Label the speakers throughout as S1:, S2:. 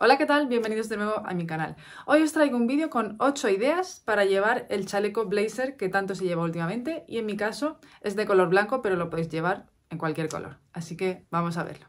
S1: Hola, ¿qué tal? Bienvenidos de nuevo a mi canal. Hoy os traigo un vídeo con 8 ideas para llevar el chaleco blazer que tanto se lleva últimamente y en mi caso es de color blanco, pero lo podéis llevar en cualquier color. Así que vamos a verlo.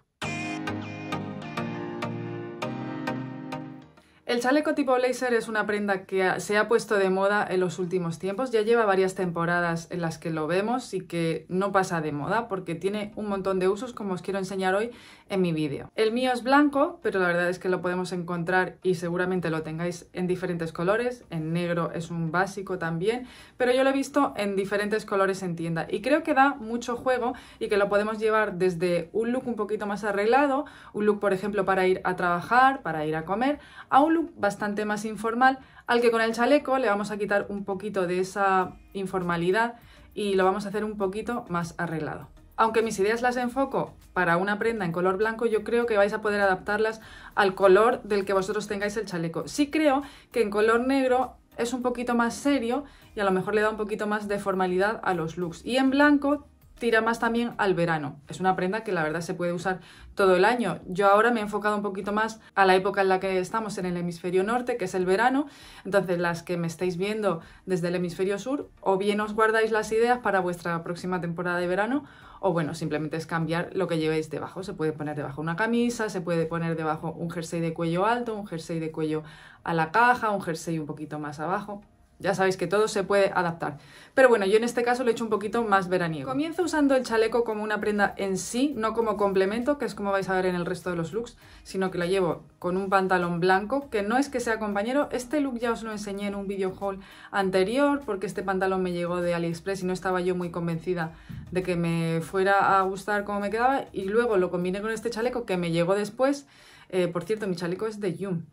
S1: El chaleco tipo blazer es una prenda que se ha puesto de moda en los últimos tiempos, ya lleva varias temporadas en las que lo vemos y que no pasa de moda porque tiene un montón de usos como os quiero enseñar hoy en mi vídeo. El mío es blanco, pero la verdad es que lo podemos encontrar y seguramente lo tengáis en diferentes colores, en negro es un básico también, pero yo lo he visto en diferentes colores en tienda y creo que da mucho juego y que lo podemos llevar desde un look un poquito más arreglado, un look por ejemplo para ir a trabajar, para ir a comer, a un look bastante más informal, al que con el chaleco le vamos a quitar un poquito de esa informalidad y lo vamos a hacer un poquito más arreglado. Aunque mis ideas las enfoco para una prenda en color blanco, yo creo que vais a poder adaptarlas al color del que vosotros tengáis el chaleco. Sí creo que en color negro es un poquito más serio y a lo mejor le da un poquito más de formalidad a los looks. Y en blanco tira más también al verano. Es una prenda que la verdad se puede usar todo el año. Yo ahora me he enfocado un poquito más a la época en la que estamos en el hemisferio norte, que es el verano. Entonces, las que me estáis viendo desde el hemisferio sur, o bien os guardáis las ideas para vuestra próxima temporada de verano, o bueno, simplemente es cambiar lo que llevéis debajo. Se puede poner debajo una camisa, se puede poner debajo un jersey de cuello alto, un jersey de cuello a la caja, un jersey un poquito más abajo. Ya sabéis que todo se puede adaptar. Pero bueno, yo en este caso lo he hecho un poquito más veraniego. Comienzo usando el chaleco como una prenda en sí, no como complemento, que es como vais a ver en el resto de los looks, sino que lo llevo con un pantalón blanco, que no es que sea compañero. Este look ya os lo enseñé en un video haul anterior, porque este pantalón me llegó de AliExpress y no estaba yo muy convencida de que me fuera a gustar como me quedaba. Y luego lo combiné con este chaleco que me llegó después. Eh, por cierto, mi chaleco es de Yum.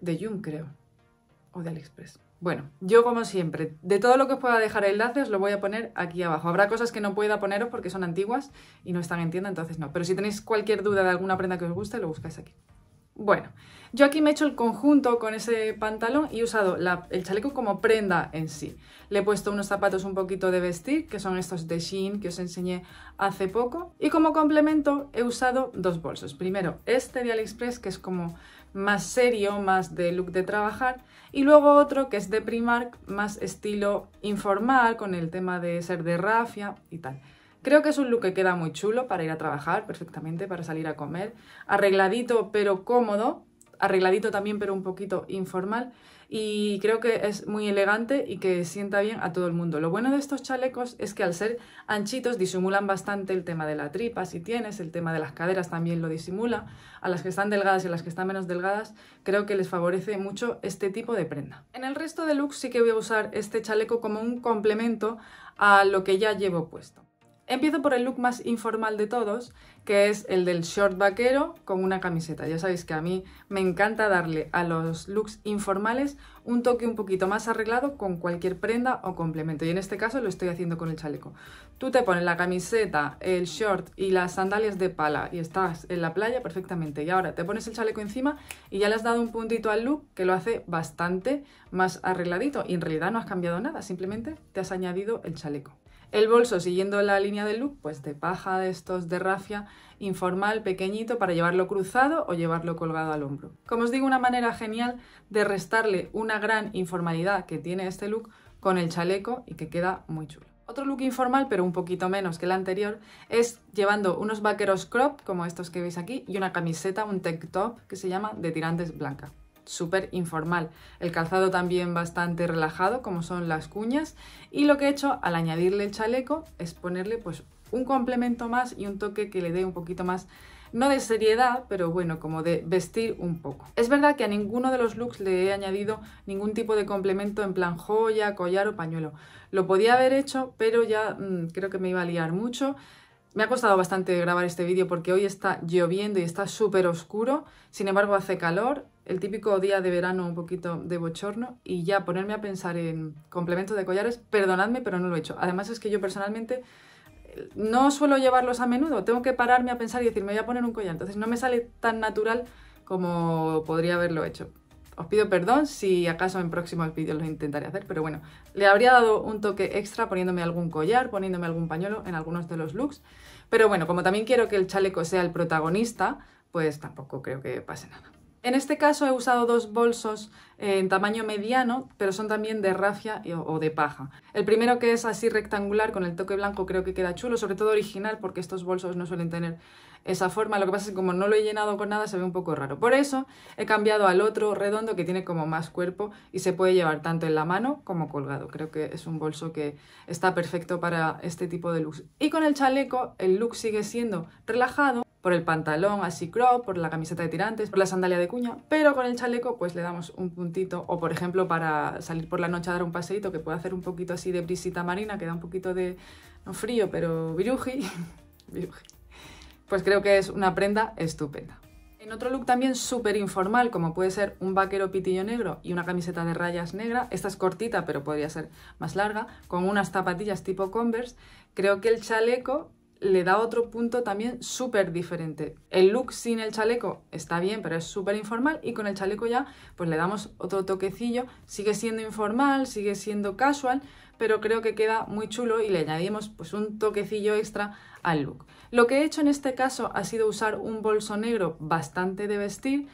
S1: De Yum, creo. O de AliExpress. Bueno, yo como siempre, de todo lo que os pueda dejar enlaces lo voy a poner aquí abajo. Habrá cosas que no pueda poneros porque son antiguas y no están en tienda, entonces no. Pero si tenéis cualquier duda de alguna prenda que os guste, lo buscáis aquí. Bueno, yo aquí me he hecho el conjunto con ese pantalón y he usado el chaleco como prenda en sí. Le he puesto unos zapatos un poquito de vestir, que son estos de Shein que os enseñé hace poco. Y como complemento he usado dos bolsos. Primero este de AliExpress, que es como más serio, más de look de trabajar, y luego otro que es de Primark, más estilo informal, con el tema de ser de rafia y tal. Creo que es un look que queda muy chulo para ir a trabajar perfectamente, para salir a comer, arregladito pero cómodo, arregladito también, pero un poquito informal. Y creo que es muy elegante y que sienta bien a todo el mundo. Lo bueno de estos chalecos es que al ser anchitos disimulan bastante el tema de la tripa, si tienes, el tema de las caderas también lo disimula. A las que están delgadas y a las que están menos delgadas, creo que les favorece mucho este tipo de prenda. En el resto de looks sí que voy a usar este chaleco como un complemento a lo que ya llevo puesto. Empiezo por el look más informal de todos, que es el del short vaquero con una camiseta. Ya sabéis que a mí me encanta darle a los looks informales un toque un poquito más arreglado con cualquier prenda o complemento. Y en este caso lo estoy haciendo con el chaleco. Tú te pones la camiseta, el short y las sandalias de pala y estás en la playa perfectamente. Y ahora te pones el chaleco encima y ya le has dado un puntito al look que lo hace bastante más arregladito. Y en realidad no has cambiado nada, simplemente te has añadido el chaleco. El bolso, siguiendo la línea del look, pues de paja de estos de rafia, informal, pequeñito, para llevarlo cruzado o llevarlo colgado al hombro. Como os digo, una manera genial de restarle una gran informalidad que tiene este look con el chaleco y que queda muy chulo. Otro look informal, pero un poquito menos que el anterior, es llevando unos vaqueros crop, como estos que veis aquí, y una camiseta, un tech top, que se llama de tirantes blanca súper informal. El calzado también bastante relajado, como son las cuñas. Y lo que he hecho al añadirle el chaleco es ponerle pues un complemento más y un toque que le dé un poquito más no de seriedad, pero bueno, como de vestir un poco. Es verdad que a ninguno de los looks le he añadido ningún tipo de complemento en plan joya, collar o pañuelo. Lo podía haber hecho, pero ya mm, creo que me iba a liar mucho. Me ha costado bastante grabar este vídeo porque hoy está lloviendo y está súper oscuro, sin embargo hace calor, el típico día de verano un poquito de bochorno y ya ponerme a pensar en complementos de collares, perdonadme, pero no lo he hecho. Además es que yo personalmente eh, no suelo llevarlos a menudo, tengo que pararme a pensar y decir, me voy a poner un collar, entonces no me sale tan natural como podría haberlo hecho. Os pido perdón si acaso en próximos vídeos lo intentaré hacer, pero bueno, le habría dado un toque extra poniéndome algún collar, poniéndome algún pañuelo en algunos de los looks, pero bueno, como también quiero que el chaleco sea el protagonista, pues tampoco creo que pase nada. En este caso he usado dos bolsos eh, en tamaño mediano, pero son también de rafia o de paja. El primero que es así rectangular con el toque blanco creo que queda chulo, sobre todo original porque estos bolsos no suelen tener esa forma. Lo que pasa es que como no lo he llenado con nada se ve un poco raro. Por eso he cambiado al otro redondo que tiene como más cuerpo y se puede llevar tanto en la mano como colgado. Creo que es un bolso que está perfecto para este tipo de looks. Y con el chaleco el look sigue siendo relajado, por el pantalón así crop, por la camiseta de tirantes, por la sandalia de cuña, pero con el chaleco pues le damos un puntito o por ejemplo para salir por la noche a dar un paseíto que puede hacer un poquito así de brisita marina, que da un poquito de no frío, pero viruji, viruji. Pues creo que es una prenda estupenda. En otro look también súper informal, como puede ser un vaquero pitillo negro y una camiseta de rayas negra, esta es cortita pero podría ser más larga, con unas zapatillas tipo Converse, creo que el chaleco le da otro punto también súper diferente. El look sin el chaleco está bien, pero es súper informal y con el chaleco ya pues le damos otro toquecillo. Sigue siendo informal, sigue siendo casual, pero creo que queda muy chulo y le añadimos pues un toquecillo extra al look. Lo que he hecho en este caso ha sido usar un bolso negro bastante de vestir,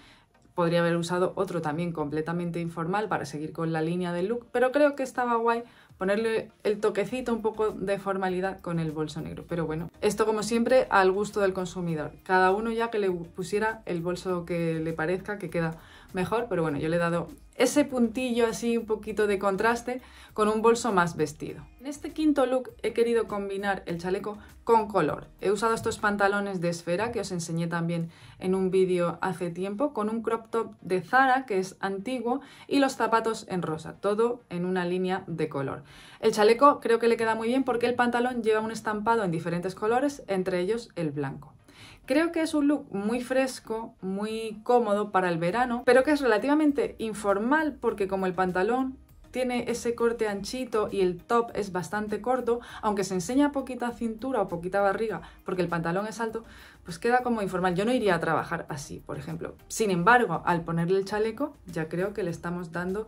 S1: podría haber usado otro también completamente informal para seguir con la línea del look, pero creo que estaba guay ponerle el toquecito un poco de formalidad con el bolso negro. Pero bueno, esto como siempre al gusto del consumidor. Cada uno ya que le pusiera el bolso que le parezca que queda mejor, pero bueno, yo le he dado ese puntillo así un poquito de contraste con un bolso más vestido. En este quinto look he querido combinar el chaleco con color. He usado estos pantalones de esfera que os enseñé también en un vídeo hace tiempo con un crop top de Zara que es antiguo y los zapatos en rosa, todo en una línea de color. El chaleco creo que le queda muy bien porque el pantalón lleva un estampado en diferentes colores, entre ellos el blanco. Creo que es un look muy fresco, muy cómodo para el verano, pero que es relativamente informal porque como el pantalón tiene ese corte anchito y el top es bastante corto, aunque se enseña poquita cintura o poquita barriga porque el pantalón es alto, pues queda como informal. Yo no iría a trabajar así, por ejemplo. Sin embargo, al ponerle el chaleco, ya creo que le estamos dando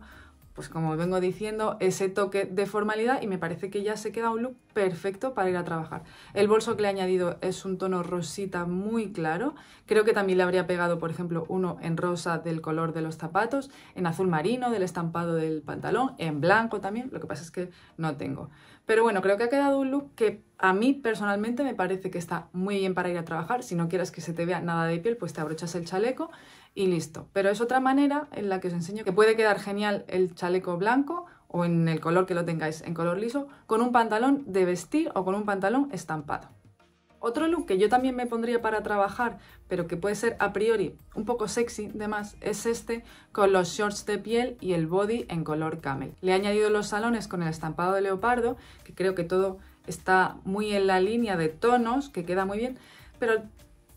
S1: pues como vengo diciendo, ese toque de formalidad y me parece que ya se queda un look perfecto para ir a trabajar. El bolso que le he añadido es un tono rosita muy claro. Creo que también le habría pegado, por ejemplo, uno en rosa del color de los zapatos, en azul marino del estampado del pantalón, en blanco también, lo que pasa es que no tengo. Pero bueno, creo que ha quedado un look que a mí personalmente me parece que está muy bien para ir a trabajar. Si no quieres que se te vea nada de piel, pues te abrochas el chaleco y listo. Pero es otra manera en la que os enseño que puede quedar genial el chaleco blanco o en el color que lo tengáis, en color liso, con un pantalón de vestir o con un pantalón estampado. Otro look que yo también me pondría para trabajar, pero que puede ser a priori un poco sexy de más, es este con los shorts de piel y el body en color camel. Le he añadido los salones con el estampado de leopardo, que creo que todo está muy en la línea de tonos, que queda muy bien, pero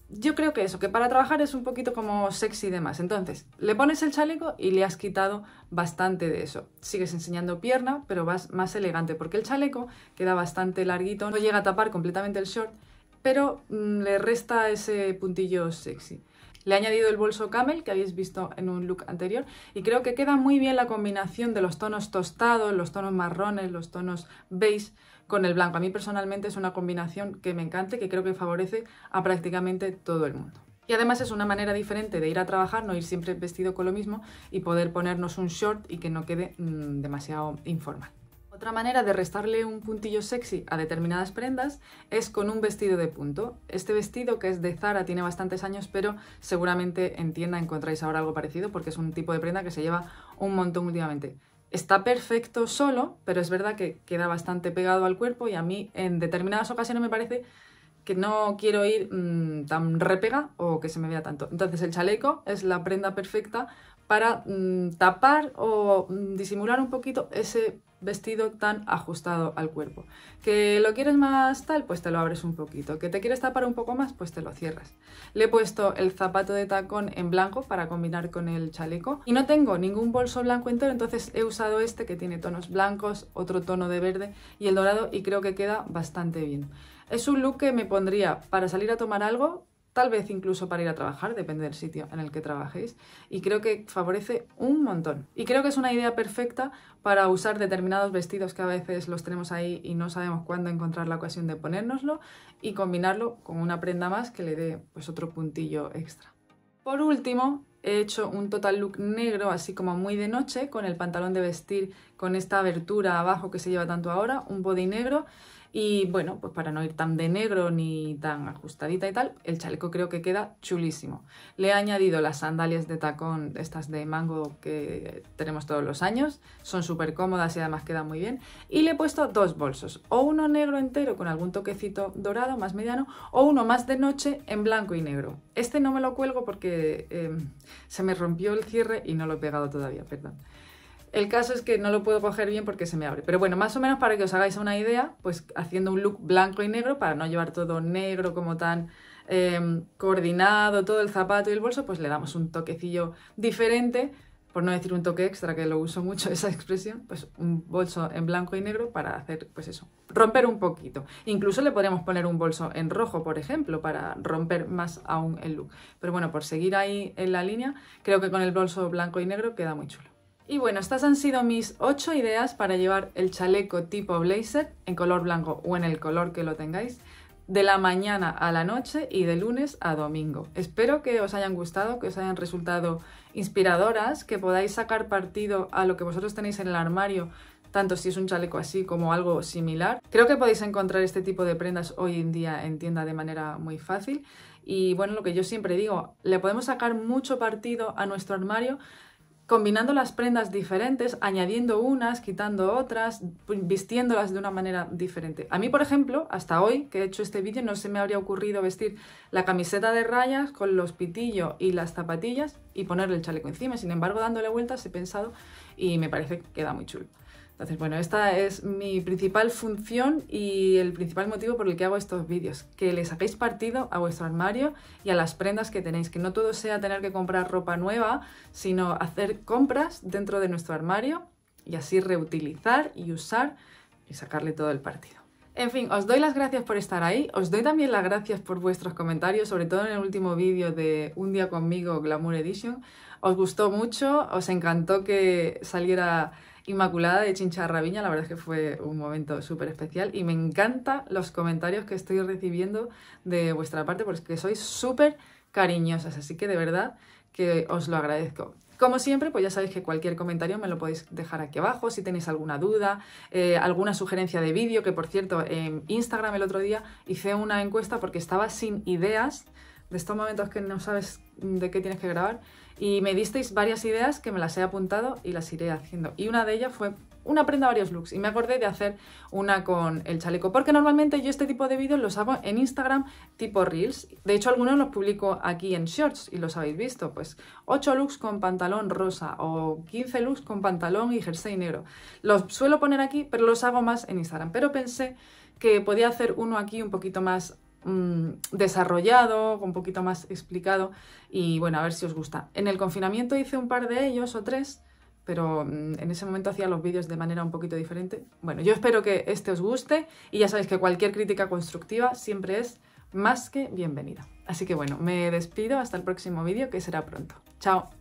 S1: yo creo que eso, que para trabajar es un poquito como sexy y demás. Entonces, le pones el chaleco y le has quitado bastante de eso. Sigues enseñando pierna, pero vas más elegante, porque el chaleco queda bastante larguito, no llega a tapar completamente el short, pero mm, le resta ese puntillo sexy. Le he añadido el bolso camel que habéis visto en un look anterior y creo que queda muy bien la combinación de los tonos tostados, los tonos marrones, los tonos beige con el blanco. A mí personalmente es una combinación que me encanta y que creo que favorece a prácticamente todo el mundo. Y además es una manera diferente de ir a trabajar, no ir siempre vestido con lo mismo y poder ponernos un short y que no quede mm, demasiado informal. Otra manera de restarle un puntillo sexy a determinadas prendas es con un vestido de punto. Este vestido, que es de Zara, tiene bastantes años, pero seguramente en tienda encontráis ahora algo parecido porque es un tipo de prenda que se lleva un montón últimamente. Está perfecto solo, pero es verdad que queda bastante pegado al cuerpo y a mí en determinadas ocasiones me parece que no quiero ir mm, tan repega o que se me vea tanto. Entonces el chaleco es la prenda perfecta para mm, tapar o mm, disimular un poquito ese vestido tan ajustado al cuerpo. ¿Que lo quieres más tal? Pues te lo abres un poquito. ¿Que te quieres tapar un poco más? Pues te lo cierras. Le he puesto el zapato de tacón en blanco para combinar con el chaleco y no tengo ningún bolso blanco entero, entonces he usado este que tiene tonos blancos, otro tono de verde y el dorado y creo que queda bastante bien. Es un look que me pondría para salir a tomar algo, tal vez incluso para ir a trabajar, depende del sitio en el que trabajéis, y creo que favorece un montón. Y creo que es una idea perfecta para usar determinados vestidos que a veces los tenemos ahí y no sabemos cuándo encontrar la ocasión de ponérnoslo y combinarlo con una prenda más que le dé pues otro puntillo extra. Por último, he hecho un total look negro, así como muy de noche, con el pantalón de vestir con esta abertura abajo que se lleva tanto ahora, un body negro y bueno, pues para no ir tan de negro ni tan ajustadita y tal, el chaleco creo que queda chulísimo. Le he añadido las sandalias de tacón, estas de mango que tenemos todos los años, son súper cómodas y además quedan muy bien. Y le he puesto dos bolsos, o uno negro entero con algún toquecito dorado más mediano, o uno más de noche en blanco y negro. Este no me lo cuelgo porque eh, se me rompió el cierre y no lo he pegado todavía, perdón. El caso es que no lo puedo coger bien porque se me abre. Pero bueno, más o menos para que os hagáis una idea, pues haciendo un look blanco y negro para no llevar todo negro como tan em, coordinado, todo el zapato y el bolso, pues le damos un toquecillo diferente, por no decir un toque extra, que lo uso mucho esa expresión, pues un bolso en blanco y negro para hacer, pues eso, romper un poquito. Incluso le podríamos poner un bolso en rojo, por ejemplo, para romper más aún el look. Pero bueno, por seguir ahí en la línea, creo que con el bolso blanco y negro queda muy chulo. Y bueno, estas han sido mis 8 ideas para llevar el chaleco tipo blazer en color blanco o en el color que lo tengáis de la mañana a la noche y de lunes a domingo. Espero que os hayan gustado, que os hayan resultado inspiradoras, que podáis sacar partido a lo que vosotros tenéis en el armario, tanto si es un chaleco así como algo similar. Creo que podéis encontrar este tipo de prendas hoy en día en tienda de manera muy fácil. Y bueno, lo que yo siempre digo, le podemos sacar mucho partido a nuestro armario combinando las prendas diferentes, añadiendo unas, quitando otras, vistiéndolas de una manera diferente. A mí, por ejemplo, hasta hoy que he hecho este vídeo, no se me habría ocurrido vestir la camiseta de rayas con los pitillos y las zapatillas y ponerle el chaleco encima. Sin embargo, dándole vueltas he pensado y me parece que queda muy chulo. Entonces, bueno, esta es mi principal función y el principal motivo por el que hago estos vídeos, que le saquéis partido a vuestro armario y a las prendas que tenéis, que no todo sea tener que comprar ropa nueva, sino hacer compras dentro de nuestro armario y así reutilizar y usar y sacarle todo el partido. En fin, os doy las gracias por estar ahí, os doy también las gracias por vuestros comentarios, sobre todo en el último vídeo de Un día conmigo Glamour Edition. Os gustó mucho, os encantó que saliera Inmaculada de Rabiña, la verdad es que fue un momento súper especial y me encantan los comentarios que estoy recibiendo de vuestra parte porque sois súper cariñosas, así que de verdad que os lo agradezco. Como siempre, pues ya sabéis que cualquier comentario me lo podéis dejar aquí abajo, si tenéis alguna duda, eh, alguna sugerencia de vídeo, que por cierto, en Instagram el otro día hice una encuesta porque estaba sin ideas de estos momentos que no sabes de qué tienes que grabar y me disteis varias ideas que me las he apuntado y las iré haciendo. Y una de ellas fue una prenda varios looks y me acordé de hacer una con el chaleco porque normalmente yo este tipo de vídeos los hago en Instagram tipo Reels de hecho algunos los publico aquí en Shorts y los habéis visto pues 8 looks con pantalón rosa o 15 looks con pantalón y jersey negro los suelo poner aquí pero los hago más en Instagram pero pensé que podía hacer uno aquí un poquito más Mm, desarrollado, un poquito más explicado y bueno, a ver si os gusta. En el confinamiento hice un par de ellos o tres, pero mm, en ese momento hacía los vídeos de manera un poquito diferente. Bueno, yo espero que este os guste y ya sabéis que cualquier crítica constructiva siempre es más que bienvenida. Así que bueno, me despido hasta el próximo vídeo que será pronto. ¡Chao!